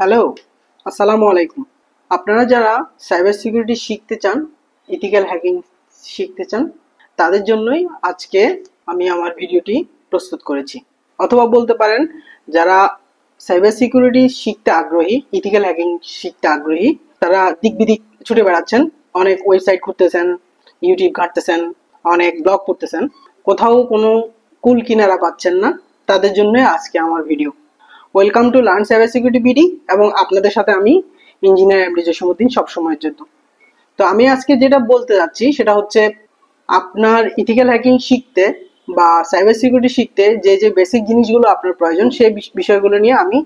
hello আসসালামু আলাইকুম আপনারা যারা সাইবার সিকিউরিটি শিখতে চান ইথিক্যাল হ্যাকিং শিখতে চান তাদের জন্যই আজকে আমি আমার ভিডিওটি প্রস্তুত করেছি অথবা বলতে পারেন যারা সাইবার সিকিউরিটি শিখতে আগ্রহী ইথিক্যাল হ্যাকিং শিখতে আগ্রহী তারা দিক বিদিক ছুটে বেড়াচ্ছেন অনেক ওয়েবসাইট খুঁজতেছেন ইউটিউব ঘাঁটতেছেন অনেক ব্লগ করতেছেন কোথাও কোনো কুল কিনারা পাচ্ছেন না তাদের জন্যই আজকে আমার video welcome to learn cyber security BD এবং আপনাদের সাথে আমি ইঞ্জিনিয়ার এমডি জসিমুদ্দিন সবসময়ের জন্য তো আমি আজকে যেটা বলতে যাচ্ছি সেটা হচ্ছে আপনার ইথিক্যাল হ্যাকিং শিখতে বা সাইবার সিকিউরিটি শিখতে যে যে বেসিক জিনিসগুলো আপনার প্রয়োজন সেই বিষয়গুলো নিয়ে আমি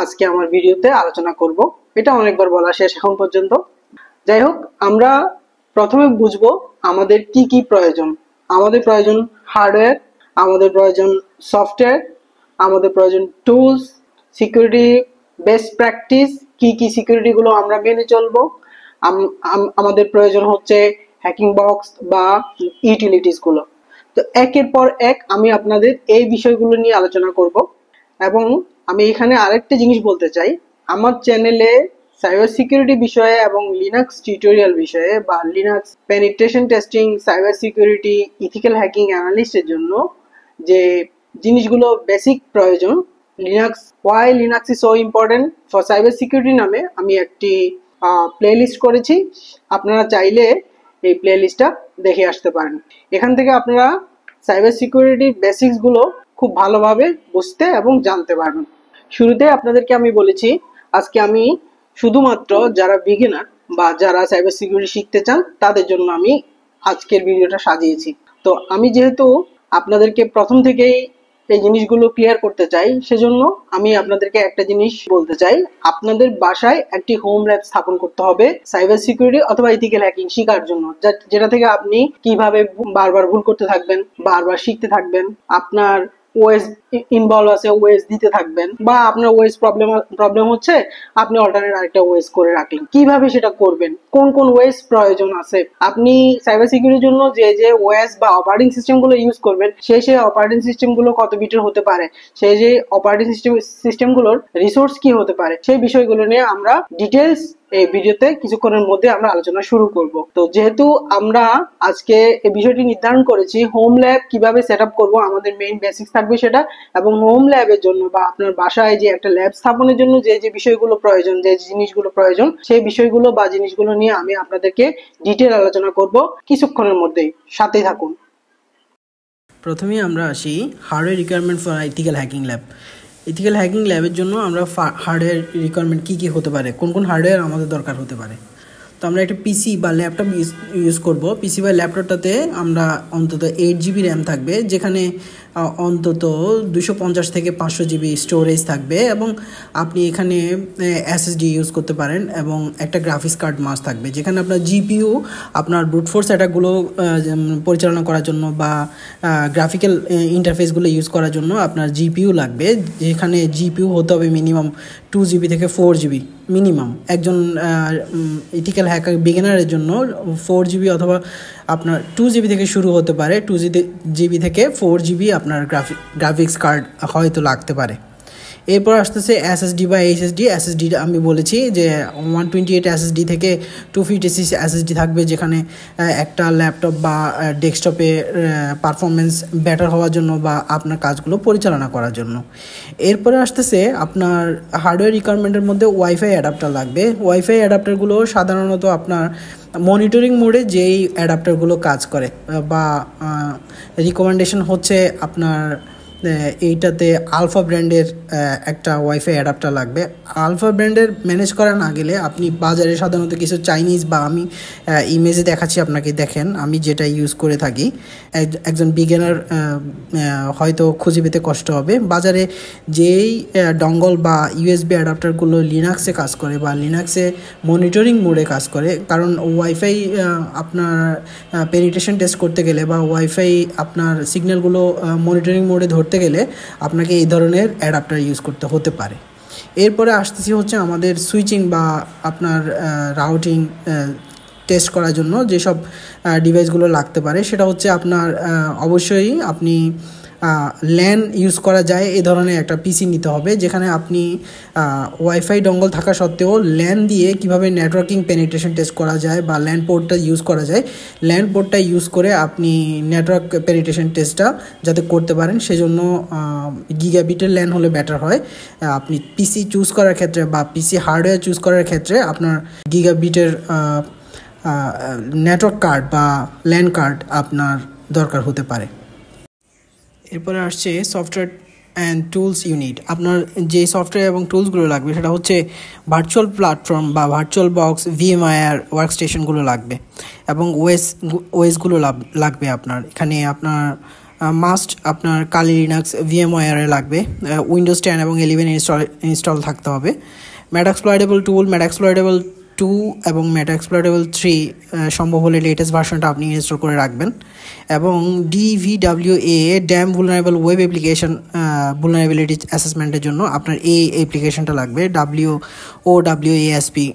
আজকে আমার ভিডিওতে আলোচনা করব এটা অনেকবার বলা শেষ এখন পর্যন্ত যাই হোক আমরা প্রথমে বুঝবো আমাদের কি কি প্রয়োজন আমাদের প্রয়োজন হার্ডওয়্যার আমাদের প্রয়োজন সফটওয়্যার আমাদের প্রয়োজন টুলস সিকিউরিটি বেস্ট প্র্যাকটিস কি কি সিকিউরিটিগুলো আমরা মেনে চলবো আমাদের প্রয়োজন হচ্ছে হ্যাকিং বক্স বা ইউটিলিটিসগুলো তো একের পর এক আমি আপনাদের এই বিষয়গুলো নিয়ে আলোচনা করব এবং আমি এখানে আরেকটা জিনিস বলতে চাই আমার চ্যানেলে সাইবার সিকিউরিটি বিষয়ে এবং লিনাক্স টিউটোরিয়াল বিষয়ে বা Linux penetration testing cyber security ethical hacking অ্যানালিস্টের জন্য যে জিনিসগুলো বেসিক প্রয়োজন Linux why Linux is so important for cyber security নামে আমি একটি প্লে লিস্ট করেছি আপনারা চাইলে এই প্লে লিস্টটা দেখে আসতে পারেন এখান থেকে আপনারা সাইবার সিকিউরিটির বেসিক্সগুলো খুব ভালোভাবে বুঝতে এবং জানতে পারবেন শুরুতে আপনাদেরকে আমি বলেছি আজকে আমি শুধুমাত্র যারা বিগিনার বা যারা সাইবার সিকিউরিটি শিখতে চান তাদের জন্য আমি আজকের ভিডিওটা সাজিয়েছি তো আমি যেহেতু আপনাদেরকে প্রথম থেকেই এই জিনিসগুলো ক্লিয়ার করতে চাই সেজন্য আমি আপনাদেরকে একটা জিনিস বলতে চাই আপনাদের বাসায় একটি হোম ল্যাব স্থাপন করতে হবে সাইবার সিকিউরিটি অথবা ইথিক্যাল হ্যাকিং শেখার জন্য যেটা থেকে আপনি কিভাবে বারবার ভুল করতে থাকবেন বারবার শিখতে থাকবেন আপনার ওয়েস ইনভলভ আছে ওয়েস দিতে থাকবেন বা আপনার ওয়েস প্রবলেম প্রবলেম হচ্ছে আপনি অল্টারনেট আরেকটা ওয়েস করে রাখলেন কিভাবে সেটা করবেন কোন কোন ওয়েস প্রয়োজন আছে আপনি সাইবার সিকিউরিটির জন্য যে যে ওয়েস বা অপারেটিং সিস্টেমগুলো ইউজ করবেন সেই সেই অপারেটিং সিস্টেমগুলো কত বিটের হতে পারে সেই যে অপারেটিং সিস্টেম সিস্টেমগুলোর রিসোর্স কি হতে পারে সেই বিষয়গুলো নিয়ে আমরা ডিটেলস এই ভিডিওতে কিছুক্ষণের মধ্যে আমরা আলোচনা শুরু করব তো যেহেতু আমরা আজকে এই বিষয়টি নির্ধারণ করেছি হোম ল্যাব কিভাবে সেট আপ করবো আমাদের মেইন বেসিক্স থাকবে সেটা এবং হোম ল্যাবের জন্য বা আপনার বাসায় যে একটা ল্যাব স্থাপনের জন্য যে যে বিষয়গুলো প্রয়োজন যে জিনিসগুলো প্রয়োজন সেই বিষয়গুলো বা জিনিসগুলো নিয়ে আমি আপনাদেরকে ডিটেল আলোচনা করব কিছুক্ষণের মধ্যেই সাথেই থাকুন প্রথমে আমরা আসি hardware requirement for ethical hacking lab ethical hacking ল্যাবের জন্য আমরা হার্ডওয়্যার রিকোয়ারমেন্ট কী কী হতে পারে কোন কোন হার্ডওয়্যার আমাদের দরকার হতে পারে তো আমরা একটা পিসি বা ল্যাপটপ ইউজ করব পিসি বা ল্যাপটপটাতে আমরা অন্তত এইট জিবি র্যাম থাকবে যেখানে অন্তত দুশো পঞ্চাশ থেকে পাঁচশো জিবি স্টোরেজ থাকবে এবং আপনি এখানে এসএসডি ইউজ করতে পারেন এবং একটা গ্রাফিক্স কার্ড মাস থাকবে যেখানে আপনার জিপিও আপনার ব্রুটফোর্স অ্যাটাকগুলো পরিচালনা করার জন্য বা গ্রাফিক্যাল ইন্টারফেসগুলো ইউজ করার জন্য আপনার জিপিউ লাগবে যেখানে জিপিউ হতে হবে মিনিমাম টু জিবি থেকে ফোর জিবি মিনিমাম একজন ইথিক্যাল হ্যাকার বিগিনারের জন্য ফোর জিবি অথবা আপনার টু জিবি থেকে শুরু হতে পারে টু জিবি থেকে ফোর জিবি আপনার গ্রাফিক গ্রাফিক্স কার্ড হয়তো লাগতে পারে এরপর আসতেছে এসএসডি বা এইচএসডি এসএসডি আমি বলেছি যে ওয়ান টোয়েন্টি এইট এসএসডি থেকে টু ফিফটি সিক্স এসএসডি থাকবে যেখানে একটা ল্যাপটপ বা ডেস্কটপে পারফরমেন্স বেটার হওয়ার জন্য বা আপনার কাজগুলো পরিচালনা করার জন্য এরপরে আসতেছে আপনার হার্ডওয়্যার রিকোয়ারমেন্টের মধ্যে ওয়াইফাই অ্যাডাপ্টার লাগবে ওয়াইফাই অ্যাডাপ্টারগুলো সাধারণত আপনার মনিটরিং মোডে যেই অ্যাডাপ্টারগুলো কাজ করে বা রিকমেন্ডেশন হচ্ছে আপনার এইটাতে আলফা ব্র্যান্ডের একটা ওয়াইফাই অ্যাডাপ্টার লাগবে আলফা ব্র্যান্ডের ম্যানেজ করা না গেলে আপনি বাজারে সাধারণত কিছু চাইনিজ বা আমি ইমেজে দেখাচ্ছি আপনাকে দেখেন আমি যেটা ইউজ করে থাকি একজন বিজ্ঞানার হয়তো খুঁজে পেতে কষ্ট হবে বাজারে যেই ডঙ্গল বা ইউএসবি অ্যাডাপ্টারগুলো লিনাক্সে কাজ করে বা লিনাক্সে মনিটরিং মোডে কাজ করে কারণ ওয়াইফাই আপনার পেনিটেশন টেস্ট করতে গেলে বা ওয়াইফাই আপনার সিগন্যালগুলো মনিটরিং মোডে ধরতে করতে গেলে আপনাকে এই ধরনের অ্যাডাপ্টার ইউজ করতে হতে পারে এরপরে আসতেছি হচ্ছে আমাদের সুইচিং বা আপনার রাউটিং টেস্ট করার জন্য যেসব ডিভাইসগুলো লাগতে পারে সেটা হচ্ছে আপনার অবশ্যই আপনি ল্যান ইউজ করা যায় এ ধরনের একটা পিসি নিতে হবে যেখানে আপনি ওয়াইফাই ডঙ্গল থাকা সত্ত্বেও ল্যান দিয়ে কিভাবে নেটওয়ার্কিং পেনিট্রেশন টেস্ট করা যায় বা ল্যান্ড পোর্টটা ইউজ করা যায় ল্যান্ড পোর্টটা ইউজ করে আপনি নেটওয়ার্ক পেনিট্রেশন টেস্টটা যাতে করতে পারেন সেজন্য গিগাবিটের ল্যান হলে বেটার হয় আপনি পিসি চুজ করার ক্ষেত্রে বা পিসি হার্ডওয়্যার চুজ করার ক্ষেত্রে আপনার গিগাবিটের নেটওয়ার্ক কার্ড বা ল্যান্ড কার্ড আপনার দরকার হতে পারে এরপরে আসছে সফটওয়্যার অ্যান্ড টুলস ইউনিট আপনার যে সফটওয়্যার এবং টুলসগুলো লাগবে সেটা হচ্ছে ভার্চুয়াল প্ল্যাটফর্ম বা ভার্চুয়াল বক্স ভিএমআইআর ওয়ার্ক স্টেশনগুলো লাগবে এবং ওয়েস ওয়েসগুলো লাগবে আপনার এখানে আপনার মাস্ট আপনার কালি লিনাক্স ভিএমওয়ারে লাগবে উইন্ডোজ টেন এবং ইলেভেন ইনস্টল ইনস্টল থাকতে হবে Metasploitable tool Metasploitable two এবং মেটা এক্সপ্লোরেবল থ্রি সম্ভব হলে লেটেস্ট ভার্সনটা আপনি ইনস্টল করে রাখবেন এবং D V W A damn vulnerable web application vulnerability অ্যাসেসমেন্টের জন্য আপনার এ অ্যাপ্লিকেশনটা লাগবে W O W A S P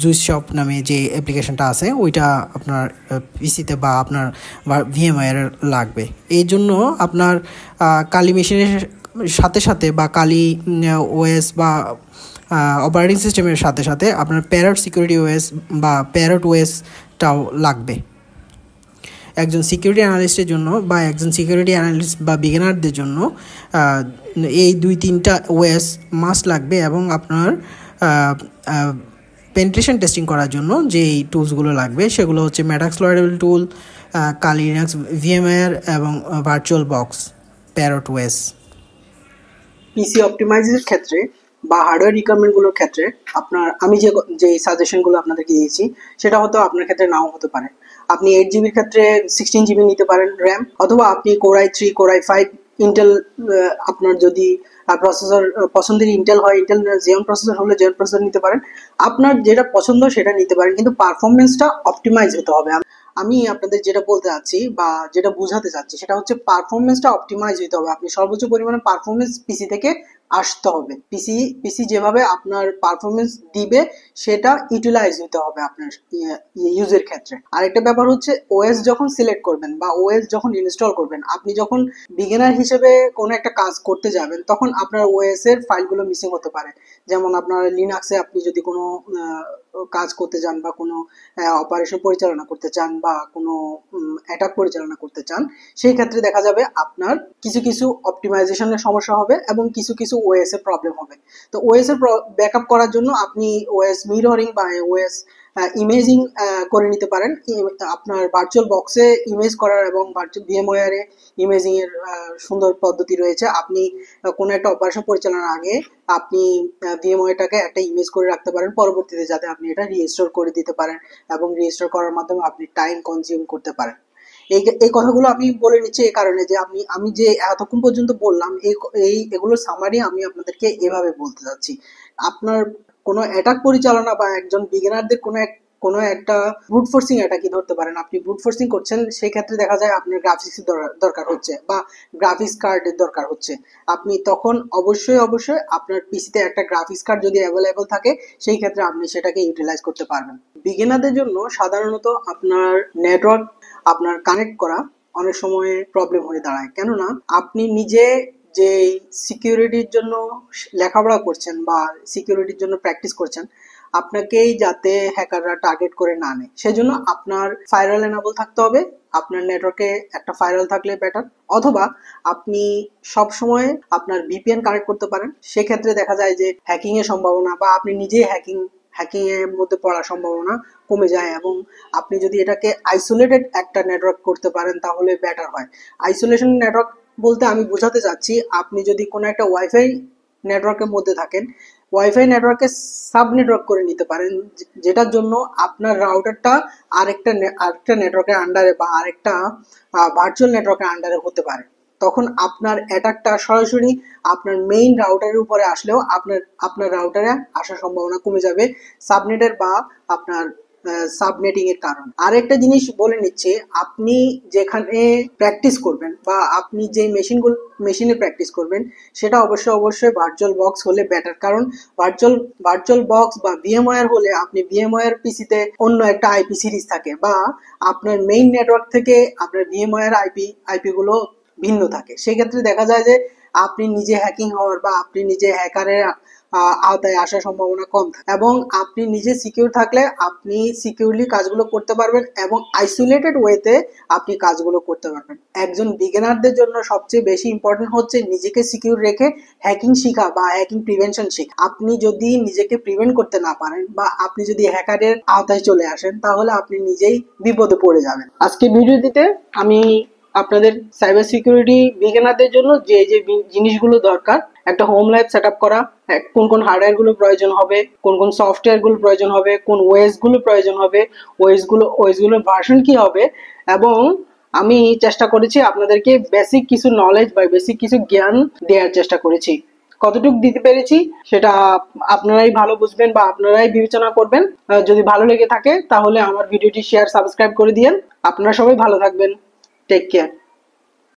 juice shop নামে যে অ্যাপ্লিকেশনটা আছে ওইটা আপনার পিসিতে বা আপনার ভিএমআইয়ের লাগবে এই জন্য আপনার কালি মেশিনের সাথে সাথে বা কালি ওএস বা অপারেটিং সিস্টেমের সাথে সাথে আপনার প্যারট সিকিউরিটি ওয়েস বা প্যারট ওয়েসটাও লাগবে একজন সিকিউরিটি অ্যানালিস্টের জন্য বা একজন সিকিউরিটি অ্যানালিস্ট বা বিগিনারদের জন্য এই দুই তিনটা ওয়েস মাস্ট লাগবে এবং আপনার পেন্ট্রেশন টেস্টিং করার জন্য যেই টুলসগুলো লাগবে সেগুলো হচ্ছে ম্যাডাক্স লয়েডেবল টুল কালিনাক্স ভিএমআর এবং virtual box Parrot OS PC অপটিমাইজের ক্ষেত্রে বা হার্ডওয়্যার রিকোয়ারমেন্টগুলোর ক্ষেত্রে আপনার আমি যে যে সাজেশনগুলো আপনাদেরকে দিয়েছি সেটা হয়তো আপনার ক্ষেত্রে নাও হতে পারে আপনি এইট জিবির ক্ষেত্রে সিক্সটিন জিবি নিতে পারেন র্যাম অথবা আপনি core i three core i five Intel আপনার যদি প্রসেসর পছন্দের ইন্টেল হয় ইন্টেল জেন প্রসেসর হলে জেন প্রসেসর নিতে পারেন আপনার যেটা পছন্দ সেটা নিতে পারেন কিন্তু পারফরমেন্সটা অপটিমাইজ হতে হবে আমি আপনাদের যেটা বলতে চাচ্ছি বা যেটা বোঝাতে চাচ্ছি সেটা হচ্ছে পারফরমেন্সটা অপটিমাইজ হতে হবে আপনি সর্বোচ্চ পরিমাণে পারফরমেন্স পিসি থেকে আসতে হবে পিসি পিসি যেভাবে আপনার পারফরমেন্স দিবে সেটা ইউটিলাইজ হতে হবে আপনার ইউজের ইয়ে, ইয়ে ক্ষেত্রে আরেকটা ব্যাপার হচ্ছে ওএস যখন সিলেক্ট করবেন বা ওএস যখন ইনস্টল করবেন আপনি যখন বিগিনার হিসেবে কোনো একটা কাজ করতে যাবেন তখন আপনার ওএস এর ফাইলগুলো মিসিং হতে পারে যেমন আপনার লিনাক্সে আপনি যদি কোনো কাজ করতে চান বা কোনো অপারেশন পরিচালনা করতে চান বা কোনো অ্যাটাক পরিচালনা করতে চান সেই ক্ষেত্রে দেখা যাবে আপনার কিছু কিছু অপটিমাইজেশনের সমস্যা হবে এবং কিছু কিছু ওএস এর প্রবলেম হবে তো ওএস এর ব্যাকআপ করার জন্য আপনি ওএস মিররিং বা ওএস ইমেজিং করে নিতে পারেন আপনার ভার্চুয়াল বক্সে ইমেজ করার এবং ভার্চুয়াল ভিএমওয়ারে ইমেজিং এর সুন্দর পদ্ধতি রয়েছে আপনি কোন একটা অপারেশন পরিচালনার আগে আপনি ভিএমওয়ারটাকে একটা ইমেজ করে রাখতে পারেন পরবর্তীতে যাতে আপনি এটা রিস্টোর করে দিতে পারেন এবং রিস্টোর করার মাধ্যমে আপনি টাইম কনজিউম করতে পারেন এই এই কথাগুলো আমি বলে নিচ্ছি এই কারণে যে আমি আমি যে এতক্ষণ পর্যন্ত বললাম এই এই এগুলো সামারি আমি আপনাদেরকে এভাবে বলতে চাচ্ছি আপনার কোনো অ্যাটাক পরিচালনা বা একজন বিগিনারদের কোনো এক কোনো একটা ব্রুট ফোর্সিং অ্যাটাকই ধরতে পারেন আপনি ব্রুট ফোর্সিং করছেন সেই ক্ষেত্রে দেখা যায় আপনার গ্রাফিক্স দরকার হচ্ছে বা গ্রাফিক্স কার্ডের দরকার হচ্ছে আপনি তখন অবশ্যই অবশ্যই আপনার পিসিতে একটা গ্রাফিক্স কার্ড যদি অ্যাভেলেবল থাকে সেই ক্ষেত্রে আপনি সেটাকে ইউটিলাইজ করতে পারবেন বিগিনারদের জন্য সাধারণত আপনার নেটওয়ার্ক আপনার কানেক্ট করা অনেক সময় প্রবলেম হয়ে দাঁড়ায় কেননা আপনি নিজে যে সিকিউরিটির জন্য লেখাপড়া করছেন বা সিকিউরিটির জন্য প্র্যাকটিস করছেন আপনাকেই যাতে হ্যাকাররা টার্গেট করে না নেয় সেজন্য আপনার ফাইরাল এনাবল থাকতে হবে আপনার নেটওয়ার্কে একটা ফাইরাল থাকলে ব্যাটার অথবা আপনি সব সময় আপনার ভিপিএন কানেক্ট করতে পারেন সেক্ষেত্রে দেখা যায় যে হ্যাকিং এর সম্ভাবনা বা আপনি নিজেই হ্যাকিং হ্যাকিং এর মধ্যে পড়ার সম্ভাবনা কমে যায় এবং আপনি যদি এটাকে আইসোলেটেড একটা নেটওয়ার্ক করতে পারেন তাহলে বেটার হয় আইসোলেশন নেটওয়ার্ক বলতে আমি বোঝাতে চাচ্ছি আপনি যদি কোনো একটা ওয়াইফাই নেটওয়ার্কের মধ্যে থাকেন ওয়াইফাই নেটওয়ার্কে সাব নেটওয়ার্ক করে নিতে পারেন যেটার জন্য আপনার রাউটারটা আরেকটা আরেকটা নেটওয়ার্কের আন্ডারে বা আরেকটা ভার্চুয়াল নেটওয়ার্কের আন্ডারে হতে পারে তখন আপনার অ্যাটাকটা সরাসরি আপনার মেইন রাউটারের উপরে আসলেও আপনার আপনার রাউটারে আসার সম্ভাবনা কমে যাবে সাবনেটের বা আপনার সাবনেটিং এর কারণ আরেকটা জিনিস বলে নিচ্ছে আপনি যেখানে প্র্যাকটিস করবেন বা আপনি যে মেশিন মেশিনে প্র্যাকটিস করবেন সেটা অবশ্যই অবশ্যই ভার্চুয়াল বক্স হলে বেটার কারণ ভার্চুয়াল ভার্চুয়াল বক্স বা ভিএমওয়ার হলে আপনি ভিএমওয়ার পিসিতে অন্য একটা আইপি সিরিজ থাকে বা আপনার মেইন নেটওয়ার্ক থেকে আপনার ভিএমওয়ার আইপি আইপি গুলো ভিন্ন থাকে সেক্ষেত্রে দেখা যায় যে আপনি নিজে হ্যাকিং হওয়ার বা আপনি নিজে হ্যাকারের আওতায় আসার সম্ভাবনা কম এবং আপনি নিজে সিকিউর থাকলে আপনি সিকিউরলি কাজগুলো করতে পারবেন এবং আইসোলেটেড ওয়েতে আপনি কাজগুলো করতে পারবেন একজন বিজ্ঞানারদের জন্য সবচেয়ে বেশি ইম্পর্টেন্ট হচ্ছে নিজেকে সিকিউর রেখে হ্যাকিং শেখা বা হ্যাকিং প্রিভেনশন শিখা আপনি যদি নিজেকে প্রিভেন্ট করতে না পারেন বা আপনি যদি হ্যাকারের আওতায় চলে আসেন তাহলে আপনি নিজেই বিপদে পড়ে যাবেন আজকে ভিডিওটিতে আমি আপনাদের সাইবার সিকিউরিটি বিজ্ঞানাদের জন্য যে যে জিনিসগুলো দরকার একটা হোম ল্যাব সেট করা হ্যাঁ, কোন কোন হার্ডওয়্যারগুলো প্রয়োজন হবে কোন কোন সফটওয়্যারগুলো প্রয়োজন হবে কোন ওয়েসগুলো প্রয়োজন হবে ওয়েসগুলো ওয়েসগুলোর ভার্সন কি হবে এবং আমি চেষ্টা করেছি আপনাদেরকে বেসিক কিছু নলেজ বা বেসিক কিছু জ্ঞান দেওয়ার চেষ্টা করেছি কতটুকু দিতে পেরেছি সেটা আপনারাই ভালো বুঝবেন বা আপনারাই বিবেচনা করবেন যদি ভালো লেগে থাকে তাহলে আমার ভিডিওটি শেয়ার সাবস্ক্রাইব করে দিয়েন আপনারা সবাই ভালো থাকবেন টেক কেয়ার